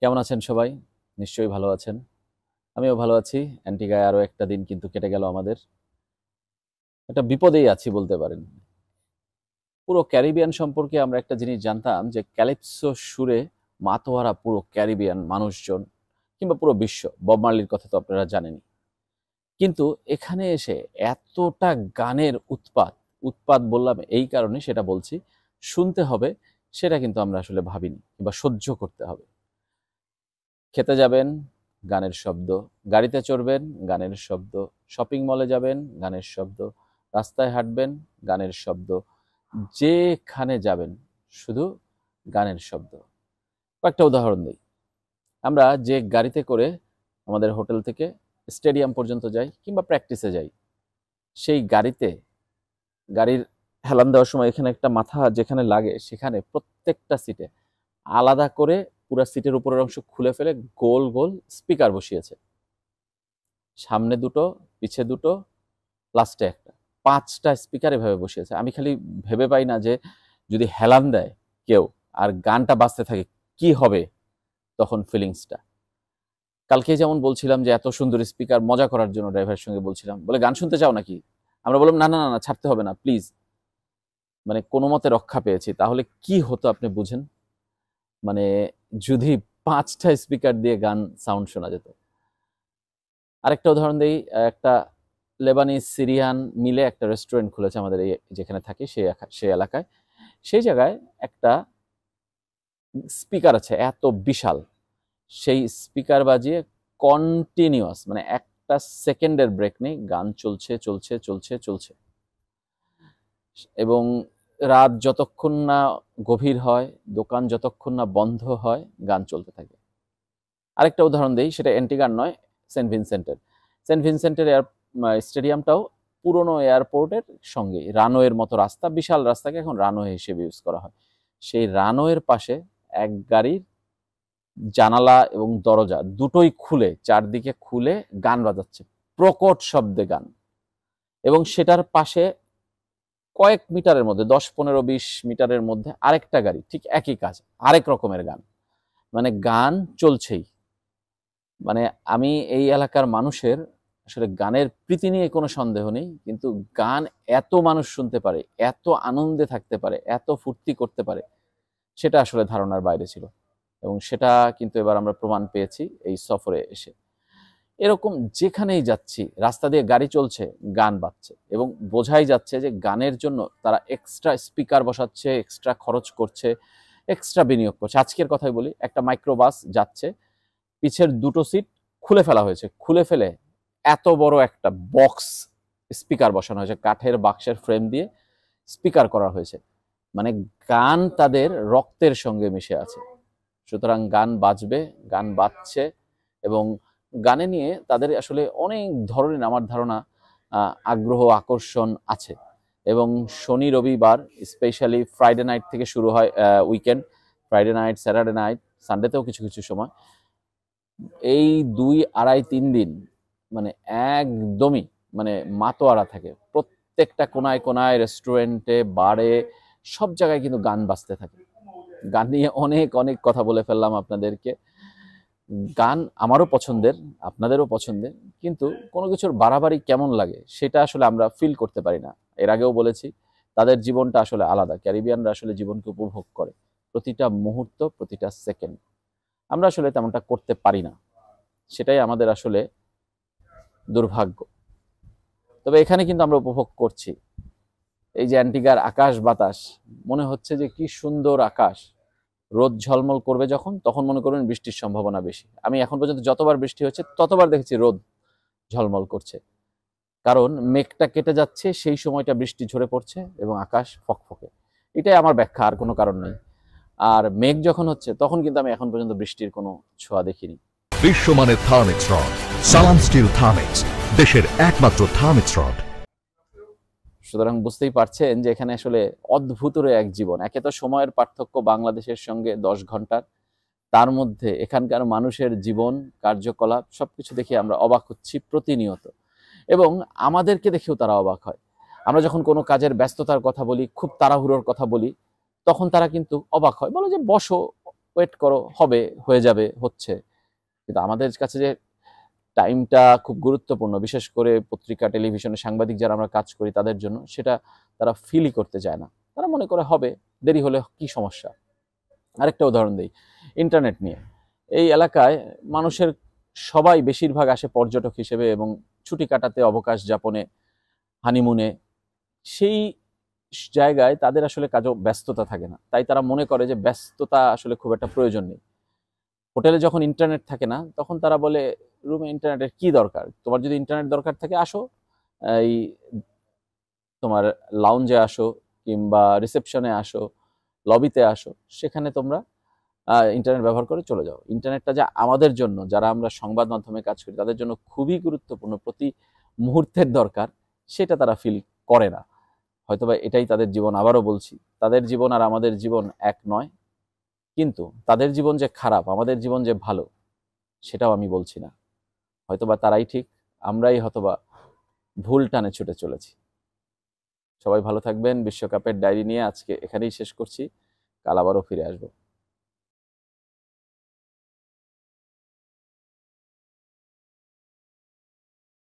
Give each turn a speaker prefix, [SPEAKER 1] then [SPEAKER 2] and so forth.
[SPEAKER 1] কেমন আছেন সবাই নিশ্চয়ই ভালো আছেন আমিও ভালো আছি অ্যান্টিগায় আরও একটা দিন কিন্তু কেটে গেল আমাদের একটা বিপদেই আছি বলতে পারেন পুরো ক্যারিবিয়ান সম্পর্কে আমরা একটা জিনিস জানতাম যে ক্যালিপসো সুরে মাতোয়ারা পুরো ক্যারিবিয়ান মানুষজন কিংবা পুরো বিশ্ব বব কথা তো আপনারা জানেনি কিন্তু এখানে এসে এতটা গানের উৎপাত উৎপাত বললাম এই কারণে সেটা বলছি শুনতে হবে সেটা কিন্তু আমরা আসলে ভাবিনি কিংবা সহ্য করতে হবে খেতে যাবেন গানের শব্দ গাড়িতে চড়বেন গানের শব্দ শপিং মলে যাবেন গানের শব্দ রাস্তায় হাঁটবেন গানের শব্দ যেখানে যাবেন শুধু গানের শব্দ কয়েকটা উদাহরণ দিই আমরা যে গাড়িতে করে আমাদের হোটেল থেকে স্টেডিয়াম পর্যন্ত যাই কিংবা প্র্যাকটিসে যাই সেই গাড়িতে গাড়ির হেলান দেওয়ার সময় এখানে একটা মাথা যেখানে লাগে সেখানে প্রত্যেকটা সিটে আলাদা করে পুরো সিটের উপরের অংশ খুলে ফেলে গোল গোল স্পিকার বসিয়েছে সামনে দুটো পিছে দুটো লাস্টে একটা পাঁচটা স্পিকার এভাবে বসিয়েছে আমি খালি ভেবে পাই না যে যদি হেলান দেয় কেউ আর গানটা বাজতে থাকে কি হবে তখন ফিলিংসটা কালকে যেমন বলছিলাম যে এত সুন্দর স্পিকার মজা করার জন্য ড্রাইভারের সঙ্গে বলছিলাম বলে গান শুনতে চাও নাকি আমরা বললাম না না না ছাড়তে হবে না প্লিজ মানে কোনো মতে রক্ষা পেয়েছি তাহলে কি হতো আপনি বুঝেন মানে যদি পাঁচটা স্পিকার দিয়ে গান সাউন্ড শোনা যেত আরেকটা উদাহরণ দিই একটা লেবানিজ সিরিয়ান মিলে একটা রেস্টুরেন্ট খুলেছে আমাদের এই যেখানে থাকি সেই সে এলাকায় সেই জায়গায় একটা স্পিকার আছে এত বিশাল সেই স্পিকার বাজিয়ে কন্টিনিউয়াস মানে একটা সেকেন্ডের ব্রেক নেই গান চলছে চলছে চলছে চলছে এবং রাত যতক্ষণ না গভীর হয় দোকান যতক্ষণ না বন্ধ হয় গান চলতে থাকে আরেকটা উদাহরণ দিই সেটা অ্যান্টিগান নয় সেন্ট ভিনসেন্টের সেন্ট ভিনসেন্টের এয়ার স্টেডিয়ামটাও পুরনো এয়ারপোর্টের সঙ্গে রানওয়ের মতো রাস্তা বিশাল রাস্তাকে এখন রানওয়ে হিসেবে ইউজ করা হয় সেই রানওয়ের পাশে এক গাড়ির জানালা এবং দরজা দুটোই খুলে চারদিকে খুলে গান বাজাচ্ছে প্রকট শব্দে গান এবং সেটার পাশে কয়েক মিটারের মধ্যে দশ পনেরো বিশ মিটারের মধ্যে আরেকটা গাড়ি ঠিক একই কাজ আরেক রকমের গান মানে গান চলছেই মানে আমি এই এলাকার মানুষের আসলে গানের প্রীতি নিয়ে কোনো সন্দেহ নেই কিন্তু গান এত মানুষ শুনতে পারে এত আনন্দে থাকতে পারে এত ফুর্তি করতে পারে সেটা আসলে ধারণার বাইরে ছিল এবং সেটা কিন্তু এবার আমরা প্রমাণ পেয়েছি এই সফরে এসে এরকম যেখানেই যাচ্ছি রাস্তা দিয়ে গাড়ি চলছে গান বাজছে এবং বোঝাই যাচ্ছে যে গানের জন্য তারা এক্সট্রা স্পিকার বসাচ্ছে এক্সট্রা খরচ করছে এক্সট্রা বিনিয়োগ করছে আজকের কথাই বলি একটা মাইক্রোবাস যাচ্ছে পিছের দুটো সিট খুলে ফেলা হয়েছে খুলে ফেলে এত বড় একটা বক্স স্পিকার বসানো হয়েছে কাঠের বাক্সের ফ্রেম দিয়ে স্পিকার করা হয়েছে মানে গান তাদের রক্তের সঙ্গে মিশে আছে সুতরাং গান বাজবে গান বাজছে এবং গানে নিয়ে তাদের আসলে অনেক ধরনের আমার ধারণা আগ্রহ আকর্ষণ আছে এবং শনি রবিবার স্পেশালি ফ্রাইডে নাইট থেকে শুরু হয় weekend Friday night Saturday night সানডেতেও কিছু কিছু সময় এই দুই আড়াই তিন দিন মানে একদমই মানে মাতোয়ারা থাকে প্রত্যেকটা কোনায় কোনায় রেস্টুরেন্টে বারে সব জায়গায় কিন্তু গান বাজতে থাকে গান নিয়ে অনেক অনেক কথা বলে ফেললাম আপনাদেরকে গান আমারও পছন্দের আপনাদেরও পছন্দের কিন্তু কোনো কিছুর বাড়াবাড়ি কেমন লাগে সেটা আসলে আমরা ফিল করতে পারি না এর আগেও বলেছি তাদের জীবনটা আসলে আলাদা ক্যারিবিয়ানরা আসলে জীবনকে উপভোগ করে প্রতিটা মুহূর্ত প্রতিটা সেকেন্ড আমরা আসলে তেমনটা করতে পারি না সেটাই আমাদের আসলে দুর্ভাগ্য তবে এখানে কিন্তু আমরা উপভোগ করছি এই যে অ্যান্টিগার আকাশ বাতাস মনে হচ্ছে যে কি সুন্দর আকাশ রোদ ঝলমল করবে যখন তখন মনে করবেন বৃষ্টির সম্ভাবনা বেশি আমি এখন পর্যন্ত যতবার বৃষ্টি হচ্ছে ততবার দেখেছি রোদ ঝলমল করছে কারণ মেঘটা কেটে যাচ্ছে সেই সময়টা বৃষ্টি ঝরে পড়ছে এবং আকাশ ফকফকে এটাই আমার ব্যাখ্যা আর কোনো কারণ নেই আর মেঘ যখন হচ্ছে তখন কিন্তু আমি এখন পর্যন্ত বৃষ্টির কোনো ছোঁয়া দেখিনি বিশ্বমানের Thermex rod Salam steel Thermex দেশের একমাত্র থার্মিক্স রড সুতরাং বুঝতেই পারছেন যে এখানে আসলে অদ্ভুতরে এক জীবন একে তো সময়ের পার্থক্য বাংলাদেশের সঙ্গে দশ ঘন্টার তার মধ্যে এখানকার মানুষের জীবন কার্যকলাপ সব কিছু দেখে আমরা অবাক হচ্ছি প্রতিনিয়ত এবং আমাদেরকে দেখেও তারা অবাক হয় আমরা যখন কোনো কাজের ব্যস্ততার কথা বলি খুব তাড়াহুড়োর কথা বলি তখন তারা কিন্তু অবাক হয় বলো যে বসো ওয়েট করো হবে হয়ে যাবে হচ্ছে কিন্তু আমাদের কাছে যে টাইমটা খুব গুরুত্বপূর্ণ বিশেষ করে পত্রিকা টেলিভিশনে সাংবাদিক যারা আমরা কাজ করি তাদের জন্য সেটা তারা ফিলই করতে চায় না তারা মনে করে হবে দেরি হলে কি সমস্যা আরেকটা উদাহরণ দিই ইন্টারনেট নিয়ে এই এলাকায় মানুষের সবাই বেশিরভাগ আসে পর্যটক হিসেবে এবং ছুটি কাটাতে অবকাশ যাপনে হানিমুনে সেই জায়গায় তাদের আসলে কাজও ব্যস্ততা থাকে না তাই তারা মনে করে যে ব্যস্ততা আসলে খুব একটা প্রয়োজন নেই হোটেলে যখন ইন্টারনেট থাকে না তখন তারা বলে রুমে ইন্টারনেটের কি দরকার তোমার যদি ইন্টারনেট দরকার থাকে আসো এই তোমার লাউঞ্জে আসো কিংবা রিসেপশনে আসো লবিতে আসো সেখানে তোমরা ইন্টারনেট ব্যবহার করে চলে যাও ইন্টারনেটটা যা আমাদের জন্য যারা আমরা সংবাদ মাধ্যমে কাজ করি তাদের জন্য খুবই গুরুত্বপূর্ণ প্রতি মুহূর্তের দরকার সেটা তারা ফিল করে না হয়তোবা এটাই তাদের জীবন আবারও বলছি তাদের জীবন আর আমাদের জীবন এক নয় কিন্তু তাদের জীবন যে খারাপ আমাদের জীবন যে ভালো সেটাও আমি বলছি না হয়তোবা তারাই ঠিক আমরাই হয়তোবা ভুল টানে ছুটে চলেছি সবাই ভালো থাকবেন বিশ্বকাপের ডায়েরি নিয়ে আজকে এখানেই শেষ করছি কাল আবারও ফিরে আসবো